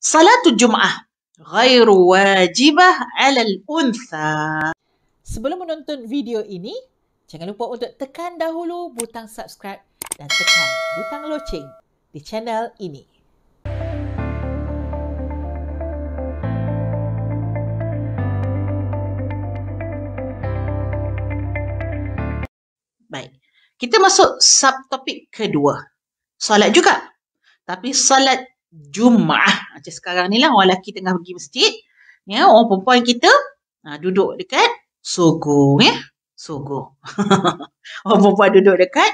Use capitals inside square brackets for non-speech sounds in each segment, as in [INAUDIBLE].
Salatul Jum'ah ghairu wajibah alal untha. Sebelum menonton video ini, jangan lupa untuk tekan dahulu butang subscribe dan tekan butang loceng di channel ini. Baik, kita masuk subtopik kedua. Salat juga. Tapi salat Jumaat. Macam sekarang ni lah orang lelaki tengah pergi masjid. Ya, orang perempuan kita ha, duduk dekat sogo. Ya? Sogo. [LAUGHS] orang perempuan duduk dekat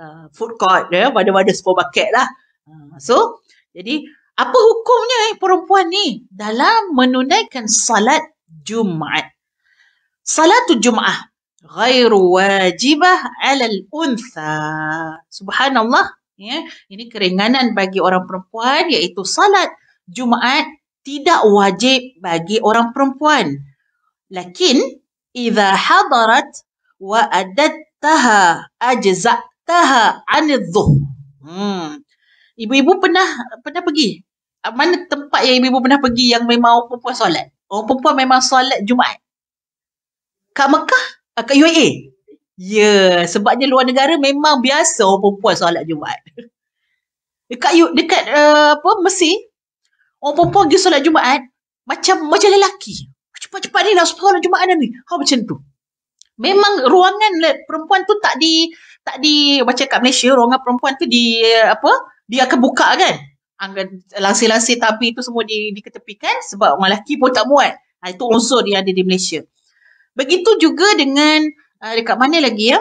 uh, food court. Ya? Pada-pada supermarket lah. Ah, so, jadi apa hukumnya eh, perempuan ni dalam menunaikan salat Jumaat? Salat Jumaat. Ghairu wajibah alal untha. Subhanallah ya ini keringanan bagi orang perempuan iaitu salat Jumaat tidak wajib bagi orang perempuan lakin idza hadarat wa adattaha ajzataha an hmm ibu-ibu pernah pernah pergi mana tempat yang ibu-ibu pernah pergi yang memang orang perempuan solat orang perempuan memang solat Jumaat kat Mekah kat UAE Ya, sebabnya luar negara memang biasa orang perempuan solat Jumaat. [LAUGHS] Dekat you, dekat uh, apa Mesir, orang perempuan pergi solat Jumaat macam macam lelaki. Cepat-cepat ni nak solat Jumaat ni. Ha macam tu. Memang ruangan perempuan tu tak di tak di macam kat Malaysia ruangan perempuan tu di apa dia akan buka kan. Angkat langsir-langsir tapi itu semua di diketepikan sebab orang lelaki pun tak muat. Ha, itu unsur dia ada di Malaysia. Begitu juga dengan uh, dekat mana lagi ya?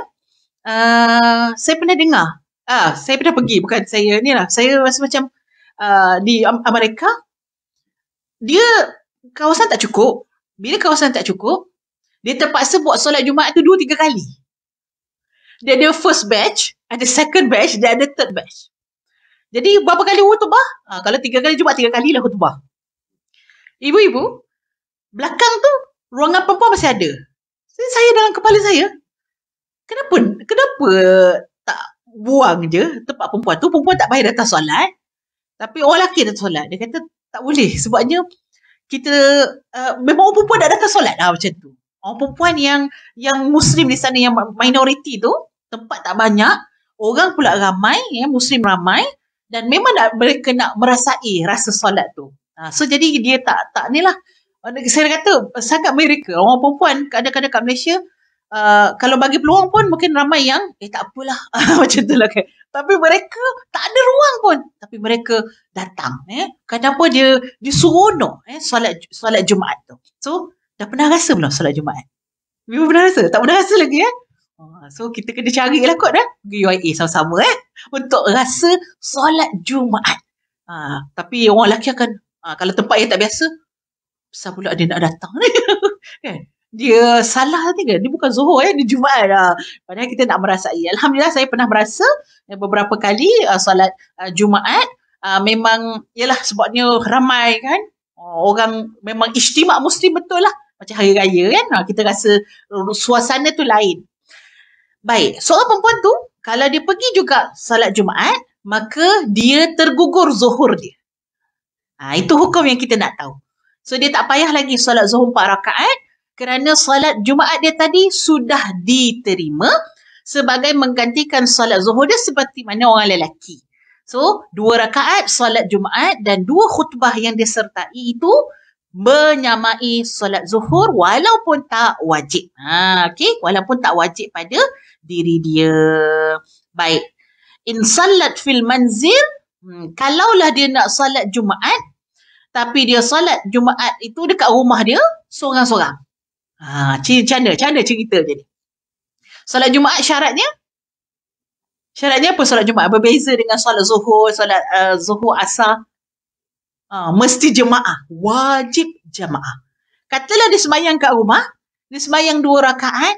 Uh, saya pernah dengar. Ah, uh, saya pernah pergi bukan saya ni lah. Saya rasa macam uh, di Amerika dia kawasan tak cukup. Bila kawasan tak cukup, dia terpaksa buat solat Jumaat tu dua tiga kali. Dia ada first batch, ada second batch, dia ada third batch. Jadi berapa kali khutbah? Ha, kalau tiga kali jumpa, tiga kali lah khutbah. Ibu-ibu, belakang tu ruangan perempuan masih ada. Jadi saya dalam kepala saya, kenapa kenapa tak buang je tempat perempuan tu? Perempuan tak payah datang solat. Tapi orang lelaki datang solat. Dia kata tak boleh sebabnya kita uh, memang orang perempuan dah datang solat lah macam tu. Orang perempuan yang yang muslim di sana yang minoriti tu tempat tak banyak, orang pula ramai, ya, muslim ramai dan memang nak, mereka nak merasai rasa solat tu. Uh, so jadi dia tak tak ni lah Orang oh, saya kata sangat mereka orang perempuan kadang-kadang kat Malaysia uh, kalau bagi peluang pun mungkin ramai yang eh tak apalah [LAUGHS] macam tu lah kan tapi mereka tak ada ruang pun tapi mereka datang eh kenapa dia dia no? eh solat solat Jumaat tu so dah pernah rasa belum solat Jumaat Memang pernah rasa? Tak pernah rasa lagi eh? Oh, so kita kena cari lah kot dah. Eh. Pergi UIA sama-sama eh. Untuk rasa solat Jumaat. Ha, tapi orang lelaki akan, ha, kalau tempat yang tak biasa, besar pula dia nak datang ni. [LAUGHS] kan? Dia salah nanti kan? Dia bukan Zohor eh? dia Jumaat lah. Padahal kita nak merasai. Alhamdulillah saya pernah merasa eh, beberapa kali uh, ah, salat uh, ah, Jumaat uh, memang yalah sebabnya ramai kan? Uh, orang memang istimak muslim betul lah. Macam hari raya kan? Uh, kita rasa suasana tu lain. Baik, Soal perempuan tu kalau dia pergi juga salat Jumaat maka dia tergugur zuhur dia. Ha, itu hukum yang kita nak tahu. So dia tak payah lagi solat zuhur empat rakaat kerana solat Jumaat dia tadi sudah diterima sebagai menggantikan solat zuhur dia seperti mana orang lelaki. So dua rakaat solat Jumaat dan dua khutbah yang disertai itu menyamai solat zuhur walaupun tak wajib. Ha, okay? Walaupun tak wajib pada diri dia. Baik. In salat fil manzil, hmm, kalaulah dia nak salat Jumaat, tapi dia solat Jumaat itu dekat rumah dia seorang-seorang. Ha, macam mana? Macam mana cerita jadi. ni? Solat Jumaat syaratnya? Syaratnya apa solat Jumaat? Berbeza dengan solat zuhur, solat uh, zuhur asar. Ha, mesti jemaah. Wajib jemaah. Katalah dia semayang kat rumah. Dia semayang dua rakaat.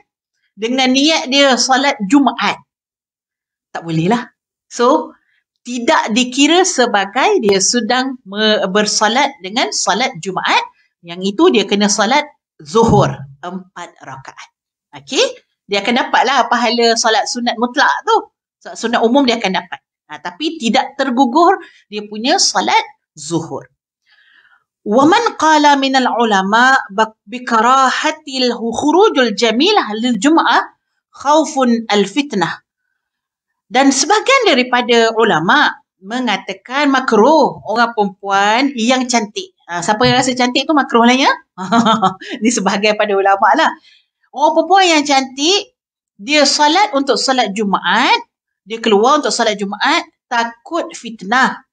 Dengan niat dia solat Jumaat. Tak boleh lah. So, tidak dikira sebagai dia sedang bersolat dengan solat Jumaat yang itu dia kena solat zuhur empat rakaat. Okey? Dia akan dapatlah pahala solat sunat mutlak tu. Solat sunat umum dia akan dapat. Ha, tapi tidak tergugur dia punya solat zuhur. Waman qala min al ulama bikarahatil khurujul jamilah lil jum'ah khawfun al fitnah. Dan sebahagian daripada ulama mengatakan makruh orang perempuan yang cantik. Ha, siapa yang rasa cantik tu makruh lah ya. Ini [LAUGHS] sebahagian daripada ulama lah. Orang perempuan yang cantik, dia salat untuk salat Jumaat. Dia keluar untuk salat Jumaat takut fitnah.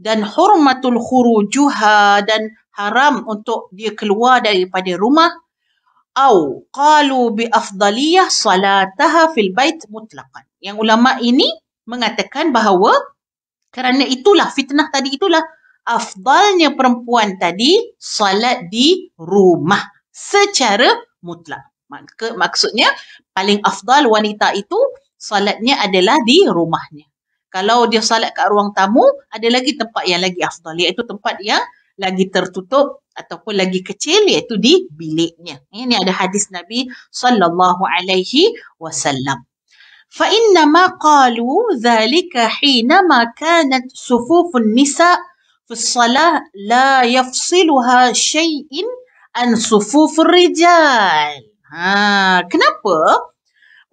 Dan hormatul khurujuha dan haram untuk dia keluar daripada rumah au qalu bi afdaliyah salataha fil bait mutlaqan. Yang ulama ini mengatakan bahawa kerana itulah fitnah tadi itulah afdalnya perempuan tadi salat di rumah secara mutlak. Maka maksudnya paling afdal wanita itu salatnya adalah di rumahnya. Kalau dia salat kat ruang tamu, ada lagi tempat yang lagi afdal iaitu tempat yang lagi tertutup ataupun lagi kecil iaitu di biliknya. Ini ada hadis Nabi sallallahu alaihi wasallam. Fa inna ma qalu dhalika hina ma kanat sufufun nisa fi salah la yafsiluha shay'in an sufufur rijal. Ha, kenapa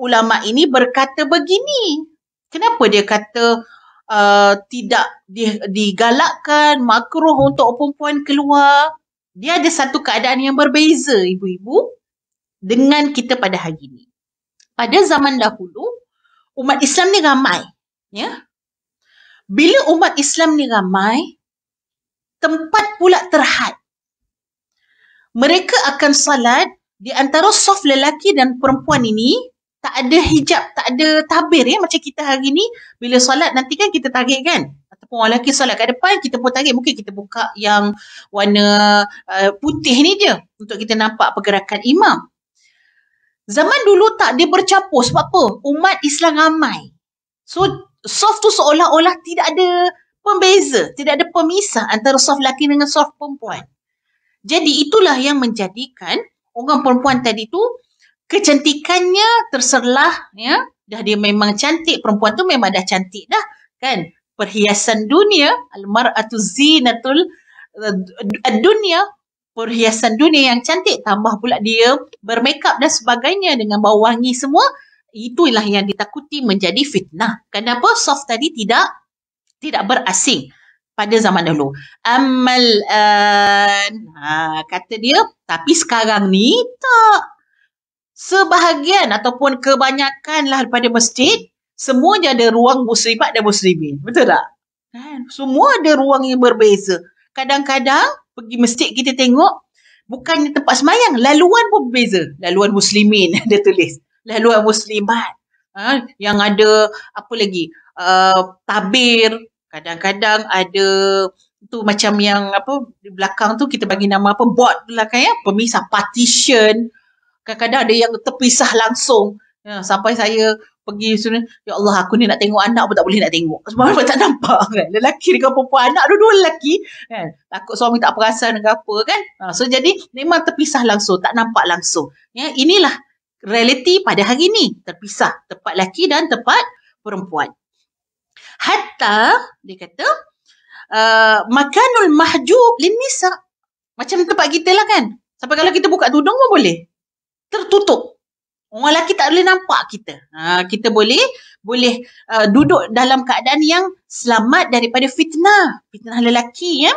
ulama ini berkata begini? Kenapa dia kata uh, tidak digalakkan makruh untuk perempuan keluar? dia ada satu keadaan yang berbeza ibu-ibu dengan kita pada hari ini. Pada zaman dahulu, umat Islam ni ramai. Ya? Bila umat Islam ni ramai, tempat pula terhad. Mereka akan salat di antara soft lelaki dan perempuan ini, tak ada hijab, tak ada tabir ya macam kita hari ni. Bila salat nanti kan kita tarik kan? perempuan orang lelaki solat kat depan kita pun tarik mungkin kita buka yang warna uh, putih ni je untuk kita nampak pergerakan imam zaman dulu tak dia bercampur sebab apa umat Islam ramai so soft tu seolah-olah tidak ada pembeza tidak ada pemisah antara soft lelaki dengan soft perempuan jadi itulah yang menjadikan orang perempuan tadi tu kecantikannya terserlah ya dah dia memang cantik perempuan tu memang dah cantik dah kan perhiasan dunia almaratu zinatul eh, dunia perhiasan dunia yang cantik tambah pula dia bermakeup dan sebagainya dengan bau wangi semua itulah yang ditakuti menjadi fitnah kenapa soft tadi tidak tidak berasing pada zaman dulu amal uh, eh, ha, kata dia tapi sekarang ni tak sebahagian ataupun kebanyakanlah daripada masjid semuanya ada ruang muslimat dan muslimin. Betul tak? Kan? Semua ada ruang yang berbeza. Kadang-kadang pergi masjid kita tengok, bukannya tempat semayang, laluan pun berbeza. Laluan muslimin [LAUGHS] dia tulis. Laluan muslimat. Ha? Yang ada apa lagi? Uh, tabir. Kadang-kadang ada tu macam yang apa di belakang tu kita bagi nama apa bot belakang ya pemisah partition kadang-kadang ada yang terpisah langsung ya, sampai saya pergi sini ya Allah aku ni nak tengok anak pun tak boleh nak tengok sebab apa tak nampak [LAUGHS] kan lelaki dengan perempuan anak dua-dua lelaki kan takut suami tak perasan dengan apa kan ha, so jadi memang terpisah langsung tak nampak langsung ya inilah realiti pada hari ini terpisah tempat lelaki dan tempat perempuan hatta dia kata uh, makanul mahjub linisa macam tempat kita lah kan sampai kalau kita buka tudung pun boleh tertutup Orang lelaki tak boleh nampak kita. Ha, kita boleh boleh uh, duduk dalam keadaan yang selamat daripada fitnah. Fitnah lelaki ya.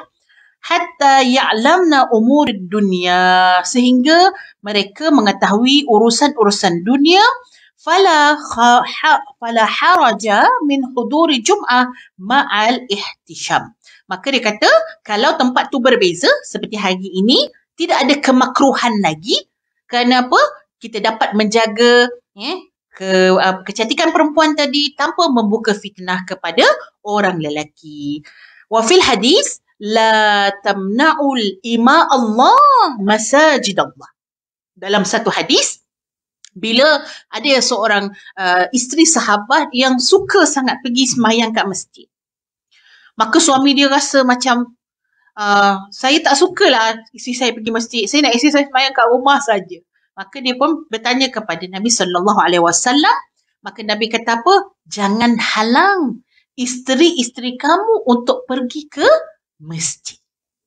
Hatta ya'lamna umur dunia. Sehingga mereka mengetahui urusan-urusan dunia. Fala, kha, ha, fala haraja min huduri jum'ah ma'al ihtisham. Maka dia kata, kalau tempat tu berbeza seperti hari ini, tidak ada kemakruhan lagi. Kenapa? apa? kita dapat menjaga eh, ke uh, kecantikan perempuan tadi tanpa membuka fitnah kepada orang lelaki. Wafil hadis la tamna'ul ima Allah masajid Allah. Dalam satu hadis bila ada seorang uh, isteri sahabat yang suka sangat pergi semayang kat masjid. Maka suami dia rasa macam uh, saya tak sukalah isteri saya pergi masjid. Saya nak isteri saya semayang kat rumah saja. Maka dia pun bertanya kepada Nabi sallallahu alaihi wasallam, maka Nabi kata apa? Jangan halang isteri-isteri kamu untuk pergi ke masjid.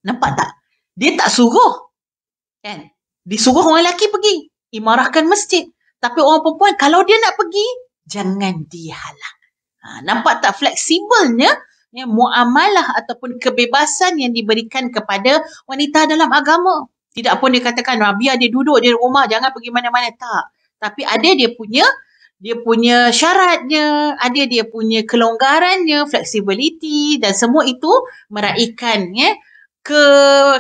Nampak tak? Dia tak suruh. Kan? Disuruh orang lelaki pergi. Imarahkan masjid. Tapi orang perempuan kalau dia nak pergi, jangan dihalang. Ha, nampak tak fleksibelnya ya, muamalah ataupun kebebasan yang diberikan kepada wanita dalam agama. Tidak pun dikatakan katakan ah, biar dia duduk di rumah jangan pergi mana-mana. Tak. Tapi ada dia punya dia punya syaratnya, ada dia punya kelonggarannya, fleksibiliti dan semua itu meraihkan ya, ke,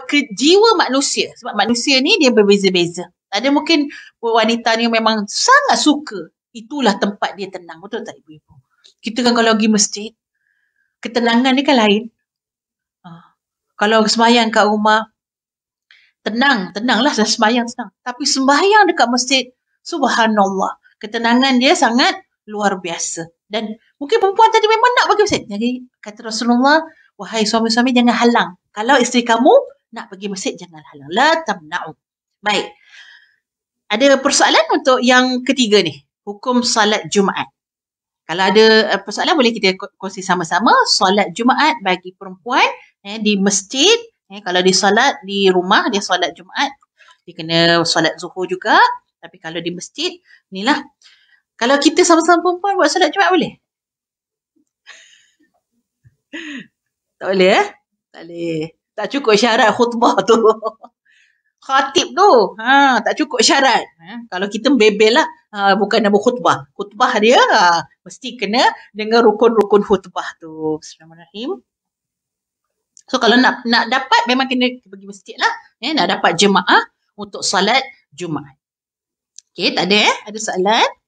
ke jiwa manusia. Sebab manusia ni dia berbeza-beza. Ada mungkin wanita ni memang sangat suka itulah tempat dia tenang. Betul tak ibu-ibu? Kita kan kalau pergi masjid, ketenangan ni kan lain. Ah, kalau semayang kat rumah, tenang, tenanglah dah sembahyang tenang. Tapi sembahyang dekat masjid, subhanallah. Ketenangan dia sangat luar biasa. Dan mungkin perempuan tadi memang nak pergi masjid. Jadi kata Rasulullah, wahai suami-suami jangan halang. Kalau isteri kamu nak pergi masjid, jangan halang. La tamna'u. Baik. Ada persoalan untuk yang ketiga ni. Hukum salat Jumaat. Kalau ada eh, persoalan boleh kita kongsi sama-sama. Salat Jumaat bagi perempuan eh, di masjid Eh, kalau dia solat di rumah, dia solat Jumaat, dia kena solat Zuhur juga. Tapi kalau di masjid, inilah. Kalau kita sama-sama perempuan buat solat Jumaat boleh? [LAUGHS] tak boleh eh? Tak boleh. Tak cukup syarat khutbah tu. [LAUGHS] Khatib tu. Ha, tak cukup syarat. Ha, kalau kita bebel lah. Ha, bukan nama khutbah. Khutbah dia ha, mesti kena dengan rukun-rukun khutbah tu. Bismillahirrahmanirrahim. So kalau nak nak dapat memang kena pergi masjid lah. Eh, nak dapat jemaah untuk salat Jumaat. Okay, tak ada eh? Ada soalan?